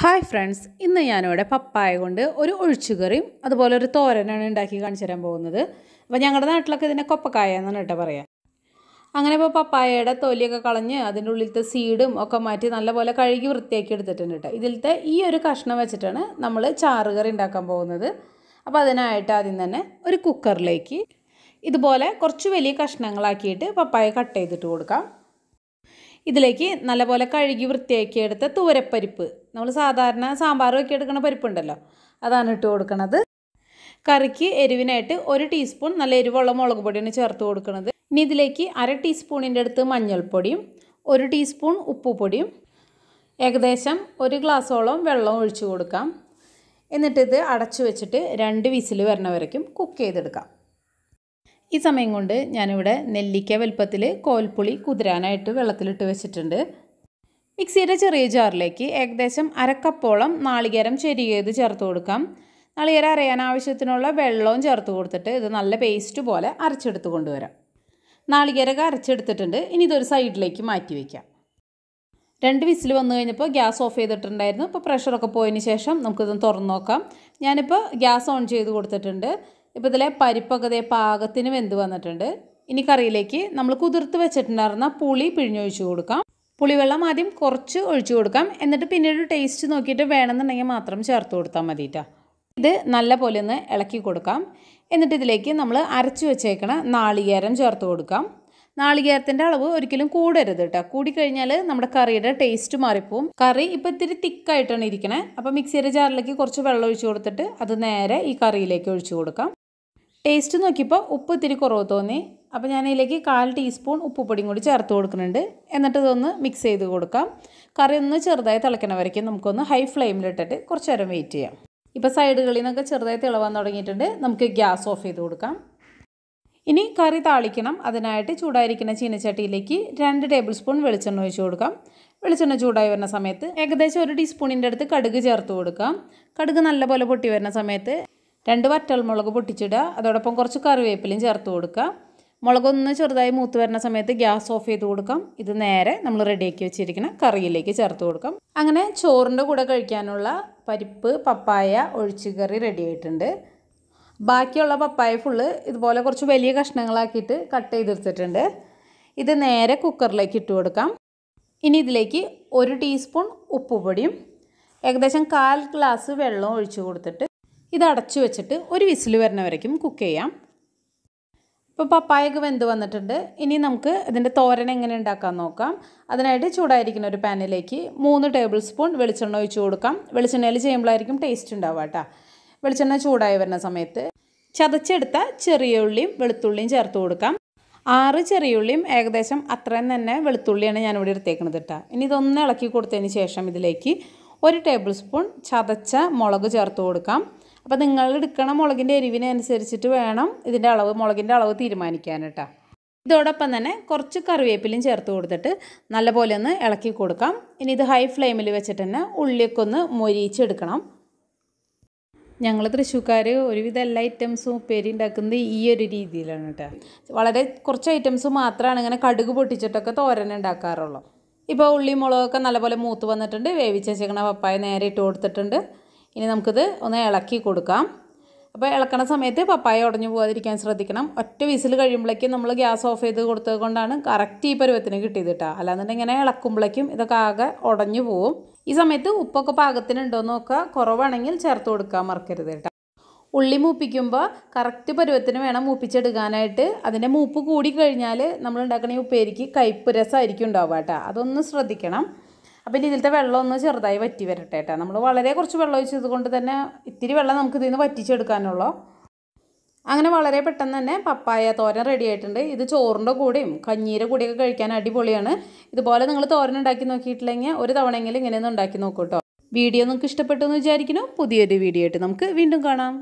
hi friends ഇന്ന് ഞാനിവിടെ പപ്പായ കൊണ്ട് ഒരു ഒഴിച്ചുകറിയും അതുപോലെ ഒരു തോരനാണ് ഉണ്ടാക്കി കാണിച്ചു തരാൻ പോകുന്നത് അപ്പോൾ ഞങ്ങളുടെ നാട്ടിലൊക്കെ ഇതിനെ കൊപ്പക്കായ എന്നാണ് കേട്ടോ പറയാം അങ്ങനെ ഇപ്പോൾ പപ്പായയുടെ തൊലിയൊക്കെ കളഞ്ഞ് അതിൻ്റെ ഉള്ളിലത്തെ സീഡും ഒക്കെ മാറ്റി നല്ലപോലെ കഴുകി വൃത്തിയാക്കി എടുത്തിട്ടുണ്ട് കേട്ടോ ഇതിലത്തെ ഈ ഒരു കഷ്ണം വെച്ചിട്ടാണ് നമ്മൾ ചാറുകറി ഉണ്ടാക്കാൻ പോകുന്നത് അപ്പോൾ അതിനായിട്ട് ആദ്യം തന്നെ ഒരു കുക്കറിലേക്ക് ഇതുപോലെ കുറച്ച് വലിയ കഷ്ണങ്ങളാക്കിയിട്ട് പപ്പായ കട്ട് ചെയ്തിട്ട് കൊടുക്കാം ഇതിലേക്ക് നല്ലപോലെ കഴുകി വൃത്തിയാക്കി എടുത്ത തൂരപ്പരിപ്പ് നമ്മൾ സാധാരണ സാമ്പാർ വയ്ക്കി എടുക്കുന്ന പരിപ്പുണ്ടല്ലോ അതാണ് ഇട്ട് കൊടുക്കുന്നത് കറിക്ക് എരിവിനായിട്ട് ഒരു ടീസ്പൂൺ നല്ല എരിവുള്ള മുളക് പൊടിയാണ് ചേർത്ത് കൊടുക്കുന്നത് ഇനി ഇതിലേക്ക് അര ടീസ്പൂണിൻ്റെ അടുത്ത് മഞ്ഞൾപ്പൊടിയും ഒരു ടീസ്പൂൺ ഉപ്പുപൊടിയും ഏകദേശം ഒരു ഗ്ലാസ്സോളം വെള്ളം ഒഴിച്ചു കൊടുക്കാം എന്നിട്ടിത് അടച്ചു വെച്ചിട്ട് രണ്ട് വിസിൽ വരണ കുക്ക് ചെയ്തെടുക്കാം ഈ സമയം കൊണ്ട് ഞാനിവിടെ നെല്ലിക്ക വലുപ്പത്തിൽ കോൽപ്പുളി കുതിരാനായിട്ട് വെള്ളത്തിലിട്ട് വെച്ചിട്ടുണ്ട് മിക്സിയുടെ ചെറിയ ജാറിലേക്ക് ഏകദേശം അരക്കപ്പോളം നാളികേരം ചെരിയത് ചേർത്ത് കൊടുക്കാം നാളികേരം അരയാൻ ആവശ്യത്തിനുള്ള വെള്ളവും ചേർത്ത് കൊടുത്തിട്ട് ഇത് നല്ല പേസ്റ്റ് പോലെ അരച്ചെടുത്ത് കൊണ്ടുവരാം നാളികേരമൊക്കെ അരച്ചെടുത്തിട്ടുണ്ട് ഇനി ഇതൊരു സൈഡിലേക്ക് മാറ്റി വയ്ക്കാം രണ്ട് വിസിൽ വന്നു കഴിഞ്ഞപ്പോൾ ഗ്യാസ് ഓഫ് ചെയ്തിട്ടുണ്ടായിരുന്നു ഇപ്പോൾ പ്രഷറൊക്കെ പോയതിന് ശേഷം നമുക്കിതൊന്ന് തുറന്നു നോക്കാം ഞാനിപ്പോൾ ഗ്യാസ് ഓൺ ചെയ്ത് കൊടുത്തിട്ടുണ്ട് ഇപ്പോൾ ഇതിലെ പരിപ്പകതയെ പാകത്തിന് വെന്ത് വന്നിട്ടുണ്ട് ഇനി കറിയിലേക്ക് നമ്മൾ കുതിർത്ത് വെച്ചിട്ടുണ്ടായിരുന്ന പുളി പിഴിഞ്ഞൊഴിച്ചു കൊടുക്കാം പുളിവെള്ളം ആദ്യം കുറച്ച് ഒഴിച്ചു കൊടുക്കാം എന്നിട്ട് പിന്നീട് ടേസ്റ്റ് നോക്കിയിട്ട് വേണമെന്നുണ്ടെങ്കിൽ മാത്രം ചേർത്ത് കൊടുത്താൽ മതിയിട്ടാ ഇത് നല്ല പോലെ ഒന്ന് ഇളക്കി കൊടുക്കാം എന്നിട്ട് ഇതിലേക്ക് നമ്മൾ അരച്ചു വെച്ചേക്കണ നാളികേരം ചേർത്ത് കൊടുക്കാം നാളികേരത്തിൻ്റെ അളവ് ഒരിക്കലും കൂടരുത് കേട്ടോ കൂടിക്കഴിഞ്ഞാൽ നമ്മുടെ കറിയുടെ ടേസ്റ്റ് മാറിപ്പോവും കറി ഇപ്പോൾ ഇത്തിരി തിക്കായിട്ടാണ് ഇരിക്കണേ അപ്പോൾ മിക്സിയുടെ ജാറിലേക്ക് കുറച്ച് വെള്ളം ഒഴിച്ചു കൊടുത്തിട്ട് അത് നേരെ ഈ കറിയിലേക്ക് ഒഴിച്ചു കൊടുക്കാം ടേസ്റ്റ് നോക്കിയപ്പോൾ ഉപ്പ് ഇത്തിരി കുറവ് തോന്നി അപ്പോൾ ഞാൻ ഇതിലേക്ക് കാൽ ടീസ്പൂൺ ഉപ്പുപൊടിയും കൂടി ചേർത്ത് കൊടുക്കുന്നുണ്ട് എന്നിട്ട് ഇതൊന്ന് മിക്സ് ചെയ്ത് കൊടുക്കാം കറി ഒന്ന് ചെറുതായി തിളക്കണ വരയ്ക്കും നമുക്കൊന്ന് ഹൈ ഫ്ലെയിമിലിട്ടിട്ട് കുറച്ച് നേരം വെയിറ്റ് ചെയ്യാം ഇപ്പോൾ സൈഡുകളിൽ നിന്നൊക്കെ ചെറുതായി തിളവാൻ തുടങ്ങിയിട്ടുണ്ട് നമുക്ക് ഗ്യാസ് ഓഫ് ചെയ്ത് കൊടുക്കാം ഇനി കറി താളിക്കണം അതിനായിട്ട് ചൂടായിരിക്കുന്ന ചീനച്ചട്ടിയിലേക്ക് രണ്ട് ടേബിൾ സ്പൂൺ വെളിച്ചെണ്ണ ഒഴിച്ച് കൊടുക്കാം വെളിച്ചെണ്ണ ചൂടായി വരുന്ന സമയത്ത് ഏകദേശം ഒരു ടീസ്പൂണിൻ്റെ അടുത്ത് കടുക് ചേർത്ത് കൊടുക്കാം കടുക് നല്ലപോലെ പൊട്ടി വരുന്ന സമയത്ത് രണ്ട് വറ്റൽമുളക് പൊട്ടിച്ചിടുക അതോടൊപ്പം കുറച്ച് കറിവേപ്പിലയും ചേർത്ത് കൊടുക്കുക മുളകൊന്ന് ചെറുതായി മൂത്ത് വരുന്ന സമയത്ത് ഗ്യാസ് ഓഫ് ചെയ്ത് കൊടുക്കാം ഇത് നേരെ നമ്മൾ റെഡിയാക്കി വെച്ചിരിക്കുന്ന കറിയിലേക്ക് ചേർത്ത് കൊടുക്കാം അങ്ങനെ ചോറിൻ്റെ കൂടെ കഴിക്കാനുള്ള പരിപ്പ് പപ്പായ ഒഴിച്ചുകറി റെഡി ആയിട്ടുണ്ട് ബാക്കിയുള്ള പപ്പായ ഫുള്ള് ഇതുപോലെ കുറച്ച് വലിയ കഷ്ണങ്ങളാക്കിയിട്ട് കട്ട് ചെയ്തെടുത്തിട്ടുണ്ട് ഇത് നേരെ കുക്കറിലേക്ക് ഇട്ട് കൊടുക്കാം ഇനി ഇതിലേക്ക് ഒരു ടീസ്പൂൺ ഉപ്പുപൊടിയും ഏകദേശം കാൽ ഗ്ലാസ് വെള്ളവും ഒഴിച്ചു കൊടുത്തിട്ട് ഇത് അടച്ചു വെച്ചിട്ട് ഒരു വിസിൽ വരുന്ന വരയ്ക്കും കുക്ക് ചെയ്യാം ഇപ്പോൾ പപ്പായക്ക് വെന്ത് വന്നിട്ടുണ്ട് ഇനി നമുക്ക് ഇതിൻ്റെ തോരൻ എങ്ങനെ ഉണ്ടാക്കാൻ നോക്കാം അതിനായിട്ട് ചൂടായിരിക്കുന്ന ഒരു പാനിലേക്ക് മൂന്ന് ടേബിൾ സ്പൂൺ വെളിച്ചെണ്ണ ഒഴിച്ചു കൊടുക്കാം വെളിച്ചെണ്ണയിൽ ചെയ്യുമ്പോഴായിരിക്കും ടേസ്റ്റ് ഉണ്ടാവുക കേട്ടോ വെളിച്ചെണ്ണ ചൂടായി വരുന്ന സമയത്ത് ചതച്ചെടുത്ത ചെറിയ ഉള്ളിയും വെളുത്തുള്ളിയും ചേർത്ത് കൊടുക്കാം ആറ് ചെറിയ ഉള്ളിയും ഏകദേശം അത്രയും തന്നെ വെളുത്തുള്ളിയാണ് ഞാനിവിടെ എടുത്തേക്കുന്നത് കേട്ടോ ഇനി ഇതൊന്ന് ഇളക്കി കൊടുത്തതിന് ശേഷം ഇതിലേക്ക് ഒരു ടേബിൾ സ്പൂൺ ചതച്ച മുളക് ചേർത്ത് കൊടുക്കാം അപ്പോൾ നിങ്ങൾ എടുക്കണ മുളകിൻ്റെ എരിവിനനുസരിച്ചിട്ട് വേണം ഇതിൻ്റെ അളവ് മുളകിൻ്റെ അളവ് തീരുമാനിക്കാൻ കേട്ടോ ഇതോടൊപ്പം തന്നെ കുറച്ച് കറിവേപ്പിലും ചേർത്ത് കൊടുത്തിട്ട് നല്ലപോലെ ഒന്ന് ഇളക്കി കൊടുക്കാം ഇനി ഇത് ഹൈ ഫ്ലെയിമിൽ വെച്ചിട്ട് തന്നെ ഉള്ളിയൊക്കെ ഒന്ന് മൊരിയിച്ചെടുക്കണം ഞങ്ങൾ തൃശ്ശൂക്കാർ ഒരുവിധ എല്ലാ ഐറ്റംസും ഉപ്പേരി ഉണ്ടാക്കുന്നത് ഈ ഒരു രീതിയിലാണ് കേട്ടോ വളരെ കുറച്ച് ഐറ്റംസ് മാത്രമാണ് ഇങ്ങനെ കടുക് പൊട്ടിച്ചിട്ടൊക്കെ തോരൻ ഉണ്ടാക്കാറുള്ളൂ ഇപ്പോൾ ഉള്ളി മുളകൊക്കെ നല്ലപോലെ മൂത്ത് വന്നിട്ടുണ്ട് ചിക്കണ പപ്പായ നേരെ ഇട്ട് കൊടുത്തിട്ടുണ്ട് ഇനി നമുക്കിത് ഒന്ന് ഇളക്കി കൊടുക്കാം അപ്പോൾ ഇളക്കണ സമയത്ത് പപ്പായ ഉടഞ്ഞു പോകാതിരിക്കാൻ ശ്രദ്ധിക്കണം ഒറ്റ വിസിൽ കഴിയുമ്പോഴേക്കും നമ്മൾ ഗ്യാസ് ഓഫ് ചെയ്ത് കൊടുത്തത് കൊണ്ടാണ് കറക്റ്റ് ഈ പരുവത്തിന് കിട്ടിയത് കേട്ടോ അല്ലാന്നുണ്ടെങ്കിൽ ഇങ്ങനെ ഇളക്കുമ്പോഴേക്കും ഇതൊക്കെ ആകെ ഉടഞ്ഞു പോവും ഈ സമയത്ത് ഉപ്പൊക്കെ പാകത്തിനുണ്ടോ നോക്കുക കുറവാണെങ്കിൽ ചേർത്ത് കൊടുക്കാൻ മറക്കരുത് കേട്ടോ ഉള്ളി മൂപ്പിക്കുമ്പോൾ കറക്റ്റ് പരുവത്തിന് വേണം മൂപ്പിച്ചെടുക്കാനായിട്ട് അതിൻ്റെ മൂപ്പ് കൂടി കഴിഞ്ഞാൽ നമ്മൾ ഉണ്ടാക്കുന്ന ഉപ്പേരിക്ക് കയ്പ്പ് രസമായിരിക്കും ഉണ്ടാവുക കേട്ടോ അതൊന്ന് ശ്രദ്ധിക്കണം അപ്പോൾ ഇനി ഇതിലത്തെ വെള്ളം ഒന്ന് ചെറുതായി വറ്റി വരട്ടെ കേട്ടോ നമ്മൾ വളരെ കുറച്ച് വെള്ളം ഒഴിച്ചത് കൊണ്ട് തന്നെ ഇത്തിരി വെള്ളം നമുക്ക് ഇതിൽ നിന്ന് വറ്റിച്ചെടുക്കാനുള്ളൂ അങ്ങനെ വളരെ പെട്ടെന്ന് തന്നെ പപ്പായ തോരൻ റെഡി ആയിട്ടുണ്ട് ഇത് ചോറിൻ്റെ കൂടെയും കഞ്ഞീരെ കൂടെയൊക്കെ കഴിക്കാൻ അടിപൊളിയാണ് ഇതുപോലെ നിങ്ങൾ തോരൻ ഉണ്ടാക്കി നോക്കിയിട്ടില്ലെങ്കിൽ ഒരു തവണയെങ്കിലും ഇങ്ങനെയൊന്നും ഉണ്ടാക്കി നോക്കൂ കേട്ടോ വീഡിയോ നിങ്ങൾക്ക് ഇഷ്ടപ്പെട്ടു എന്ന് വിചാരിക്കുന്നു പുതിയൊരു വീഡിയോ ആയിട്ട് നമുക്ക് വീണ്ടും കാണാം